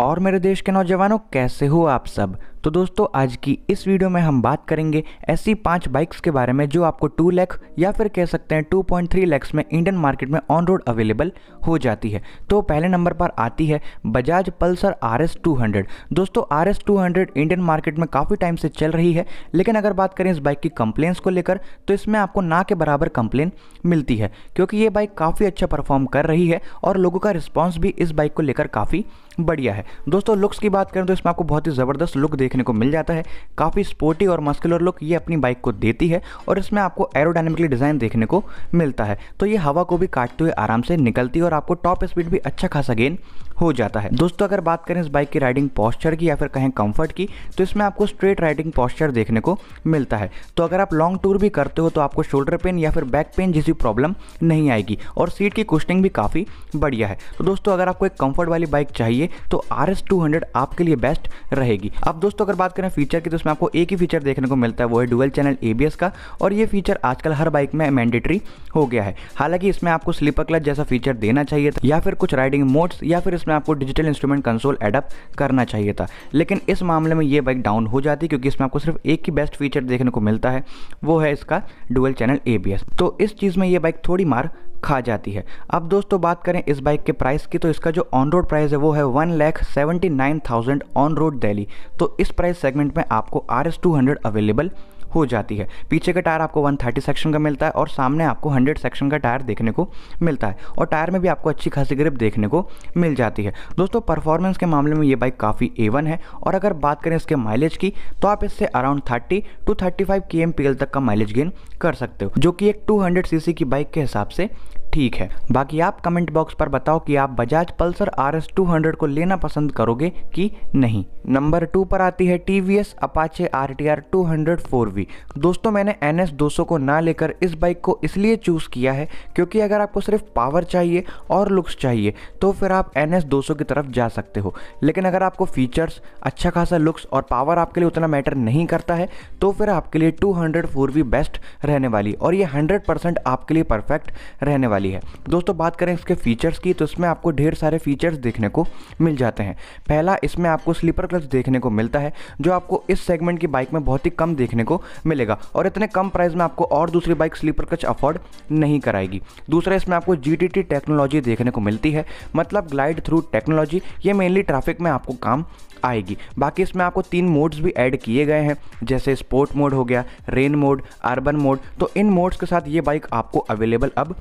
और मेरे देश के नौजवानों कैसे हो आप सब तो दोस्तों आज की इस वीडियो में हम बात करेंगे ऐसी पांच बाइक्स के बारे में जो आपको 2 लाख या फिर कह सकते हैं 2.3 लैक्स में इंडियन मार्केट में ऑन रोड अवेलेबल हो जाती है तो पहले नंबर पर आती है बजाज पल्सर आर एस दोस्तों आर एस इंडियन मार्केट में काफ़ी टाइम से चल रही है लेकिन अगर बात करें इस बाइक की कंप्लेन्स को लेकर तो इसमें आपको ना के बराबर कंप्लेन मिलती है क्योंकि ये बाइक काफ़ी अच्छा परफॉर्म कर रही है और लोगों का रिस्पॉन्स भी इस बाइक को लेकर काफ़ी बढ़िया है दोस्तों लुक्स की बात करें तो इसमें आपको बहुत ही ज़बरदस्त लुक दे देखने को मिल जाता है काफ़ी स्पोर्टी और मस्कुलर लुक ये अपनी बाइक को देती है और इसमें आपको एरोडाइनमिकली डिज़ाइन देखने को मिलता है तो ये हवा को भी काटते हुए आराम से निकलती है और आपको टॉप स्पीड भी अच्छा खासा गेन हो जाता है दोस्तों अगर बात करें इस बाइक की राइडिंग पॉस्चर की या फिर कहें कंफर्ट की तो इसमें आपको स्ट्रेट राइडिंग पॉस्चर देखने को मिलता है तो अगर आप लॉन्ग टूर भी करते हो तो आपको शोल्डर पेन या फिर बैक पेन जैसी प्रॉब्लम नहीं आएगी और सीट की कुशनिंग भी काफ़ी बढ़िया है तो दोस्तों अगर आपको एक कंफर्ट वाली बाइक चाहिए तो आर एस टू हंड्रेड आपके लिए बेस्ट रहेगी अब दोस्तों अगर बात करें फीचर की तो उसमें आपको एक ही फीचर देखने को मिलता है वो है डुअल चैनल ए का और ये फीचर आजकल हर बाइक में मैंडेटरी हो गया है हालांकि इसमें आपको स्लीपर क्लच जैसा फीचर देना चाहिए या फिर कुछ राइडिंग मोड्स या फिर इसमें इसमें आपको डिजिटल इंस्ट्रूमेंट कंसोल एडअप करना चाहिए था लेकिन इस मामले में ये बाइक डाउन हो जाती क्योंकि इसमें आपको सिर्फ एक ही बेस्ट फीचर देखने को मिलता है वो है इसका डुअल चैनल ए तो इस चीज़ में ये बाइक थोड़ी मार खा जाती है अब दोस्तों बात करें इस बाइक के प्राइस की तो इसका जो ऑन रोड प्राइस है वो है one lakh seventy nine thousand on road Delhi तो इस प्राइस सेगमेंट में आपको R S two hundred available हो जाती है पीछे का टायर आपको 130 सेक्शन का मिलता है और सामने आपको 100 सेक्शन का टायर देखने को मिलता है और टायर में भी आपको अच्छी खासी ग्रिप देखने को मिल जाती है दोस्तों परफॉर्मेंस के मामले में ये बाइक काफ़ी ए है और अगर बात करें इसके माइलेज की तो आप इससे around thirty two thirty five तक का माइलेज गेन कर सकते हो जो कि एक टू हंड्रेड की बाइक के हिसाब से ठीक है बाकी आप कमेंट बॉक्स पर बताओ कि आप Bajaj Pulsar R S two hundred को लेना पसंद करोगे कि नहीं नंबर टू पर आती है T V S Apache R T R two hundred four V दोस्तों मैंने एन एस दो सौ को ना लेकर इस बाइक को इसलिए चूज़ किया है क्योंकि अगर आपको सिर्फ पावर चाहिए और लुक्स चाहिए तो फिर आप एन एस दो सौ की तरफ जा सकते हो लेकिन अगर आपको फीचर्स अच्छा खासा लुक्स और पावर आपके लिए उतना मैटर नहीं करता है तो फिर आपके लिए two hundred four V best रहने वाली और ये हंड्रेड परसेंट आपके लिए परफेक्ट रहने वाली वाली है दोस्तों बात करें इसके फीचर्स की तो इसमें आपको ढेर सारे फीचर्स देखने को मिल जाते हैं पहला इसमें आपको स्लीपर क्लच देखने को मिलता है जो आपको इस सेगमेंट की बाइक में बहुत ही कम देखने को मिलेगा और इतने कम प्राइस में आपको और दूसरी बाइक स्लीपर क्लच अफोर्ड नहीं कराएगी दूसरा इसमें आपको जी टेक्नोलॉजी देखने को मिलती है मतलब ग्लाइड थ्रू टेक्नोलॉजी ये मेनली ट्रैफिक में आपको काम आएगी बाकी इसमें आपको तीन मोड्स भी ऐड किए गए हैं जैसे स्पोर्ट मोड हो गया रेन मोड अर्बन मोड तो इन मोड्स के साथ ये बाइक आपको अवेलेबल अब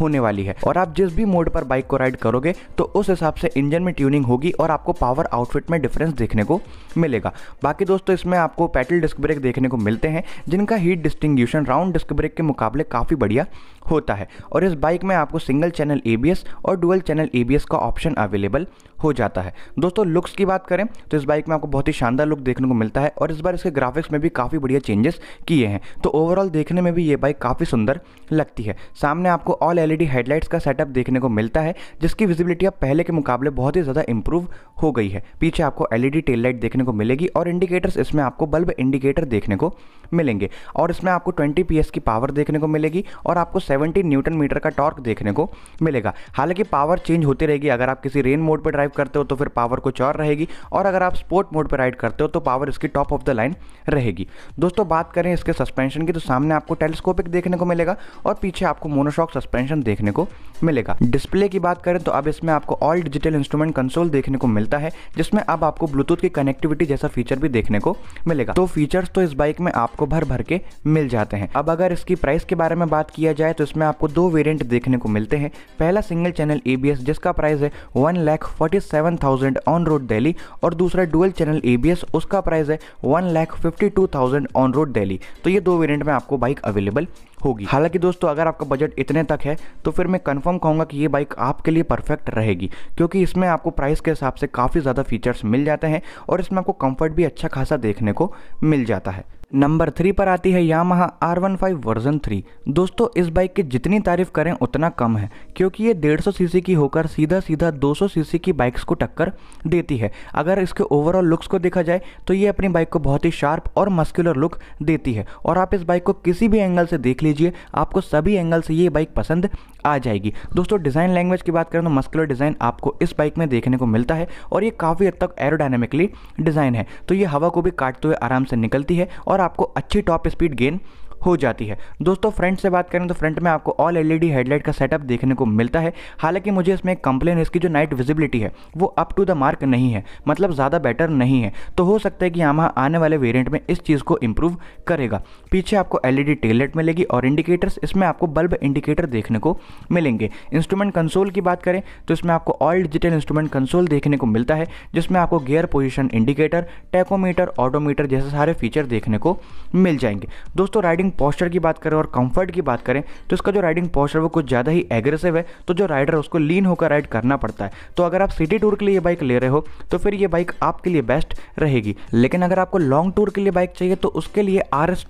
होने वाली है और आप जिस भी मोड पर बाइक को राइड करोगे तो उस हिसाब से इंजन में ट्यूनिंग होगी और आपको पावर आउटफिट में डिफरेंस देखने को मिलेगा बाकी दोस्तों इसमें आपको पैटल डिस्क ब्रेक देखने को मिलते हैं जिनका हीट डिस्टिंग्यूशन राउंड डिस्क ब्रेक के मुकाबले काफ़ी बढ़िया होता है और इस बाइक में आपको सिंगल चैनल ए और डुअल चैनल ए का ऑप्शन अवेलेबल हो जाता है दोस्तों लुक्स की बात करें तो इस बाइक में आपको बहुत ही शानदार लुक देखने को मिलता है और इस बार इसके ग्राफिक्स में भी काफ़ी बढ़िया चेंजेस किए हैं तो ओवरऑल देखने में भी ये बाइक काफ़ी सुंदर लगती है सामने आपको ऑल एल हेडलाइट्स का सेटअप देखने को मिलता है जिसकी विजिबिलिटी अब पहले के मुकाबले बहुत ही ज़्यादा इंप्रूव हो गई है पीछे आपको एल टेल लाइट देखने को मिलेगी और इंडिकेटर्स इसमें आपको बल्ब इंडिकेटर देखने को मिलेंगे और इसमें आपको ट्वेंटी पी की पावर देखने को मिलेगी और आपको सेवेंटी न्यूटन मीटर का टॉर्क देखने को मिलेगा हालांकि पावर चेंज होती रहेगी अगर आप किसी रेन मोड पर ड्राइव ड्राइव करते हो तो फिर पावर कुछ और रहेगी और अगर आप स्पोर्ट मोड पर राइड करते हो तो पावर इसकी टॉप ऑफ द लाइन रहेगी दोस्तों बात करें इसके सस्पेंशन की तो सामने आपको टेलीस्कोपिक देखने को मिलेगा और पीछे आपको मोनोशॉक सस्पेंशन देखने को मिलेगा डिस्प्ले की बात करें तो अब इसमें आपको ऑल डिजिटल इंस्ट्रूमेंट कंसोल देखने को मिलता है जिसमें अब आपको ब्लूटूथ की कनेक्टिविटी जैसा फीचर भी देखने को मिलेगा तो फीचर्स तो इस बाइक में आपको भर भर के मिल जाते हैं अब अगर इसकी प्राइस के बारे में बात किया जाए तो इसमें आपको दो वेरियंट देखने को मिलते हैं पहला सिंगल चैनल ए जिसका प्राइस है one lakh forty seven thousand on road Delhi और दूसरा डुअल चैनल ए उसका प्राइस है one lakh fifty two thousand on road Delhi तो ये दो वेरियंट में आपको बाइक अवेलेबल होगी हालांकि दोस्तों अगर आपका बजट इतने तक है तो फिर मैं कंफर्म कहूंगा कि ये बाइक आपके लिए परफेक्ट रहेगी क्योंकि इसमें आपको प्राइस के हिसाब से काफ़ी ज़्यादा फीचर्स मिल जाते हैं और इसमें आपको कंफर्ट भी अच्छा खासा देखने को मिल जाता है नंबर थ्री पर आती है Yamaha R one five version three दोस्तों इस बाइक की जितनी तारीफ करें उतना कम है क्योंकि ये 150 सीसी की होकर सीधा सीधा 200 सीसी की बाइक्स को टक्कर देती है अगर इसके ओवरऑल लुक्स को देखा जाए तो ये अपनी बाइक को बहुत ही शार्प और मस्कुलर लुक देती है और आप इस बाइक को किसी भी एंगल से देख लीजिए आपको सभी एंगल से ये बाइक पसंद आ जाएगी दोस्तों डिज़ाइन लैंग्वेज की बात करें तो मस्कुलर डिज़ाइन आपको इस बाइक में देखने को मिलता है और ये काफ़ी हद तक एरोडायनेमिकली डिज़ाइन है तो ये हवा को भी काटते हुए आराम से निकलती है और आपको अच्छी टॉप स्पीड गेन हो जाती है दोस्तों फ्रंट से बात करें तो फ्रंट में आपको ऑल एलईडी हेडलाइट का सेटअप देखने को मिलता है हालांकि मुझे इसमें कंप्लेन इसकी जो नाइट विजिबिलिटी है वो अप टू द मार्क नहीं है मतलब ज़्यादा बेटर नहीं है तो हो सकता है कि यहाँ आने वाले वेरियंट में इस चीज़ को इम्प्रूव करेगा पीछे आपको एल ई e मिलेगी और इंडिकेटर्स इसमें आपको बल्ब इंडिकेटर देखने को मिलेंगे इंस्ट्रूमेंट कंसोल की बात करें तो इसमें आपको ऑल डिजिटल इंस्ट्रूमेंट कंसोल देखने को मिलता है जिसमें आपको gear position indicator tachometer odometer जैसे सारे फीचर देखने को मिल जाएंगे दोस्तों राइडिंग राइडिंग पॉस्चर की बात करें और कंफर्ट की बात करें तो इसका जो राइडिंग पॉस्चर वो कुछ ज़्यादा ही एग्रेसिव है तो जो राइडर उसको लीन होकर राइड करना पड़ता है तो अगर आप सिटी टूर के लिए बाइक ले रहे हो तो फिर ये बाइक आपके लिए बेस्ट रहेगी लेकिन अगर आपको लॉन्ग टूर के लिए बाइक चाहिए तो उसके लिए आर एस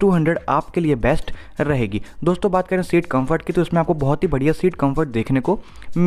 आपके लिए बेस्ट रहेगी दोस्तों बात करें सीट कम्फर्ट की तो इसमें आपको बहुत ही बढ़िया सीट कम्फर्ट देखने को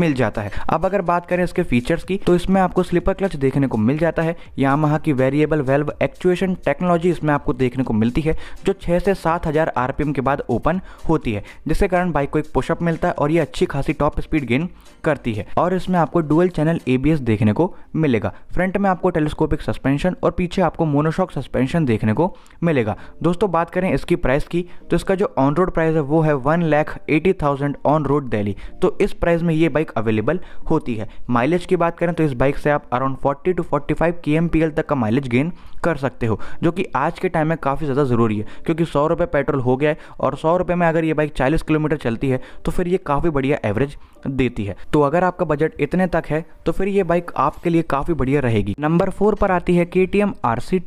मिल जाता है अब अगर बात करें इसके फीचर्स की तो इसमें आपको स्लीपर क्लच देखने को मिल जाता है यामाहा की वेरिएबल वेल्व एक्चुएशन टेक्नोलॉजी इसमें आपको देखने को मिलती है जो छः से सात हजार आरपीएम के बाद ओपन होती है जिसके कारण बाइक को एक पुशअप मिलता है और ये अच्छी खासी टॉप स्पीड गेन करती है और इसमें आपको डुअल चैनल एबीएस देखने को मिलेगा फ्रंट में आपको टेलीस्कोपिक सस्पेंशन और पीछे आपको मोनोशॉक सस्पेंशन देखने को मिलेगा दोस्तों बात करें इसकी प्राइस की तो इसका जो ऑन रोड प्राइस है वो है one lakh eighty thousand on road Delhi तो इस प्राइस में ये बाइक अवेलेबल होती है माइलेज की बात करें तो इस बाइक से आप around forty to forty five तक का माइलेज गेन कर सकते हो जो कि आज के टाइम में काफ़ी ज़्यादा ज़रूरी है क्योंकि सौ रुपये पेट्रोल हो गया है और सौ रुपये में अगर ये बाइक चालीस किलोमीटर चलती है तो फिर ये काफ़ी बढ़िया एवरेज देती है तो अगर आपका बजट इतने तक है तो फिर ये बाइक आपके लिए काफ़ी बढ़िया रहेगी नंबर फोर पर आती है K T M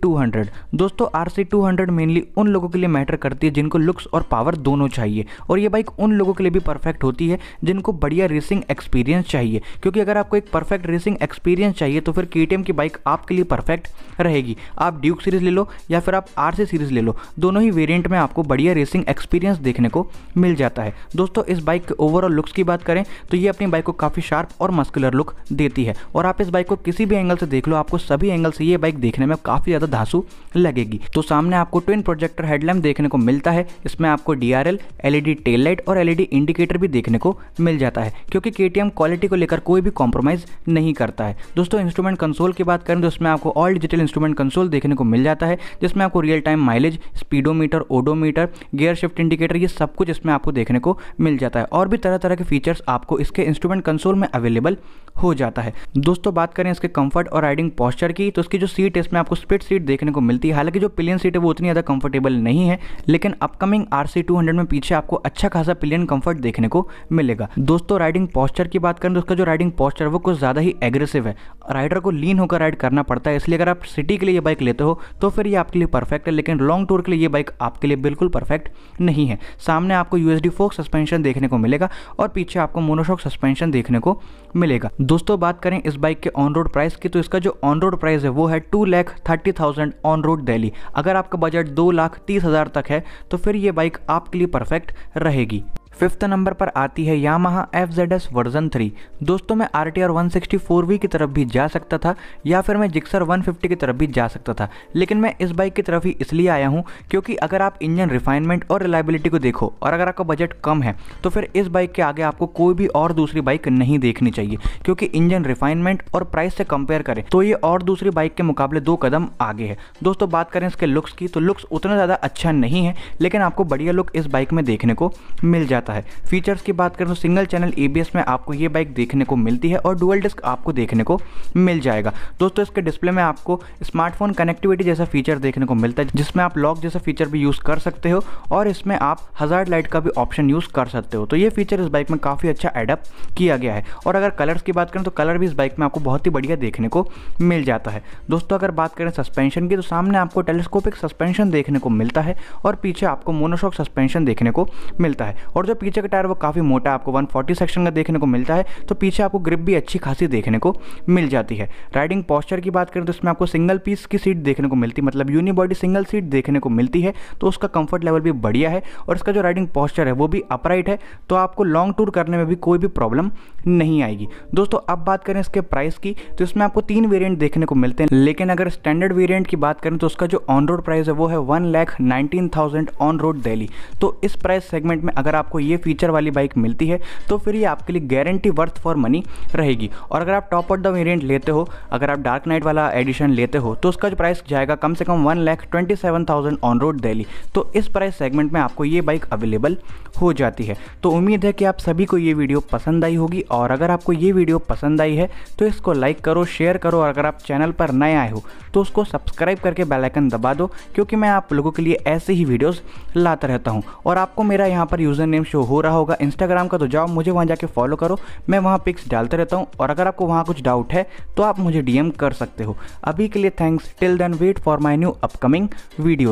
two hundred दोस्तों R C two hundred mainly उन लोगों के लिए मैटर करती है जिनको लुक्स और पावर दोनों चाहिए और ये बाइक उन लोगों के लिए भी परफेक्ट होती है जिनको बढ़िया रेसिंग एक्सपीरियंस चाहिए क्योंकि अगर आपको एक परफेक्ट रेसिंग एक्सपीरियंस चाहिए तो फिर के की बाइक आपके लिए परफेक्ट रहेगी आप ड्यूक सीरीज ले लो या फिर आप आर सीरीज ले लो दोनों ही वेरियंट में आपको बढ़िया बढ़िया रेसिंग एक्सपीरियंस देखने को मिल जाता है दोस्तों इस बाइक के ओवरऑल लुक्स की बात करें तो ये अपनी बाइक को काफ़ी शार्प और मस्कुलर लुक देती है और आप इस बाइक को किसी भी एंगल से देख लो आपको सभी एंगल से ये बाइक देखने में काफ़ी ज़्यादा धांसू लगेगी तो सामने आपको ट्विन प्रोजेक्टर हेडलैम्प देखने को मिलता है इसमें आपको D R L LED tail light और एलईडी इंडिकेटर e भी देखने को मिल जाता है क्योंकि के क्वालिटी को लेकर कोई भी कॉम्प्रोमाइज़ नहीं करता है दोस्तों इंस्ट्रूमेंट कंसोल की बात करें तो इसमें आपको ऑल डिजिटल इंस्ट्रूमेंट कंसोल देखने को मिल जाता है जिसमें आपको real time mileage speedometer odometer gear shift indicator ये सब कुछ इसमें आपको देखने को मिल जाता है और भी तरह तरह के फीचर्स आपको इसके इंस्ट्रूमेंट कंसोल में अवेलेबल हो जाता है दोस्तों बात करें इसके कंफर्ट और राइडिंग पॉस्चर की तो इसकी जो सीट है इसमें आपको स्प्लिट सीट देखने को मिलती है हालांकि जो पिलियन सीट है वो उतनी ज़्यादा कंफर्टेबल नहीं है लेकिन अपकमिंग आर सी में पीछे आपको अच्छा खासा पिलियन कंफर्ट देखने को मिलेगा दोस्तों राइडिंग पॉस्चर की बात करें तो उसका जो राइडिंग पॉस्चर वो कुछ ज़्यादा ही एग्रेसिव है राइडर को लीन होकर राइड करना पड़ता है इसलिए अगर आप सिटी के लिए ये बाइक लेते हो तो फिर ये आपके लिए परफेक्ट है लेकिन लॉन्ग टूर के लिए ये बाइक आपके लिए बिल्कुल परफेक्ट परफेक्ट नहीं है सामने आपको यूएसडी फोक सस्पेंशन देखने को मिलेगा और पीछे आपको मोनोशॉक सस्पेंशन देखने को मिलेगा दोस्तों बात करें इस बाइक के ऑन रोड प्राइस की तो इसका जो ऑन रोड प्राइस है वो है two lakh thirty thousand on road Delhi अगर आपका बजट दो लाख तीस हज़ार तक है तो फिर ये बाइक आपके लिए परफेक्ट रहेगी फिफ्थ नंबर पर आती है Yamaha F Z S version three दोस्तों मैं R T R one sixty four V की तरफ भी जा सकता था या फिर मैं जिक्सर वन फिफ्टी की तरफ भी जा सकता था लेकिन मैं इस बाइक की तरफ ही इसलिए आया हूँ क्योंकि अगर आप इंजन रिफाइनमेंट और रिलायबिलिटी को देखो और अगर आपका बजट कम है तो फिर इस बाइक के आगे आपको कोई भी और दूसरी बाइक नहीं देखनी चाहिए क्योंकि इंजन रिफाइनमेंट और प्राइस से कंपेयर करें तो ये और दूसरी बाइक के मुकाबले दो कदम आगे है दोस्तों बात करें इसके लुक्स की तो लुक्स उतना ज़्यादा अच्छा नहीं है लेकिन आपको बढ़िया लुक इस बाइक में देखने को मिल जाए जाता है फीचर्स की बात करें तो सिंगल चैनल ए में आपको ये बाइक देखने को मिलती है और डुअल डिस्क आपको देखने को मिल जाएगा दोस्तों इसके डिस्प्ले में आपको स्मार्टफोन कनेक्टिविटी जैसा फीचर देखने को मिलता है जिसमें आप लॉक जैसा फीचर भी यूज़ कर सकते हो और इसमें आप हजार लाइट का भी ऑप्शन यूज़ कर सकते हो तो ये फीचर इस बाइक में काफ़ी अच्छा एडअप किया गया है और अगर कलर्स की बात करें तो कलर भी इस बाइक में आपको बहुत ही बढ़िया देखने को मिल जाता है दोस्तों अगर बात करें सस्पेंशन की तो सामने आपको टेलीस्कोपिक सस्पेंशन देखने को मिलता है और पीछे आपको मोनोशॉक सस्पेंशन देखने को मिलता है और जो पीछे का टायर वो काफ़ी मोटा आपको 140 सेक्शन का देखने को मिलता है तो पीछे आपको ग्रिप भी अच्छी खासी देखने को मिल जाती है राइडिंग पॉस्चर की बात करें तो इसमें आपको सिंगल पीस की सीट देखने को मिलती है मतलब यूनिबॉडी सिंगल सीट देखने को मिलती है तो उसका कंफर्ट लेवल भी बढ़िया है और इसका जो राइडिंग पॉस्चर है वो भी अपराइट है तो आपको लॉन्ग टूर करने में भी कोई भी प्रॉब्लम नहीं आएगी दोस्तों अब बात करें इसके प्राइस की तो इसमें आपको तीन वेरियंट देखने को मिलते हैं लेकिन अगर स्टैंडर्ड वेरियंट की बात करें तो उसका जो ऑन रोड प्राइस है वो है one lakh nineteen thousand on road Delhi तो इस प्राइस सेगमेंट में अगर आपको आपको ये फीचर वाली बाइक मिलती है तो फिर ये आपके लिए गारंटी वर्थ फॉर मनी रहेगी और अगर आप टॉप ऑफ द वेरियंट लेते हो अगर आप डार्क नाइट वाला एडिशन लेते हो तो उसका जो प्राइस जाएगा कम से कम one lakh twenty seven thousand on road Delhi तो इस प्राइस सेगमेंट में आपको ये बाइक अवेलेबल हो जाती है तो उम्मीद है कि आप सभी को ये वीडियो पसंद आई होगी और अगर आपको ये वीडियो पसंद आई है तो इसको लाइक करो शेयर करो और अगर आप चैनल पर नए आए हो तो उसको सब्सक्राइब करके बेलाइकन दबा दो क्योंकि मैं आप लोगों के लिए ऐसे ही वीडियोज लाता रहता हूँ और आपको मेरा यहाँ पर यूज़र नेम शो हो रहा होगा इंस्टाग्राम का तो जाओ मुझे वहाँ जाके फॉलो करो मैं वहाँ पिक्स डालते रहता हूँ और अगर आपको वहाँ कुछ डाउट है तो आप मुझे डीएम कर सकते हो अभी के लिए thanks till then wait for my new upcoming video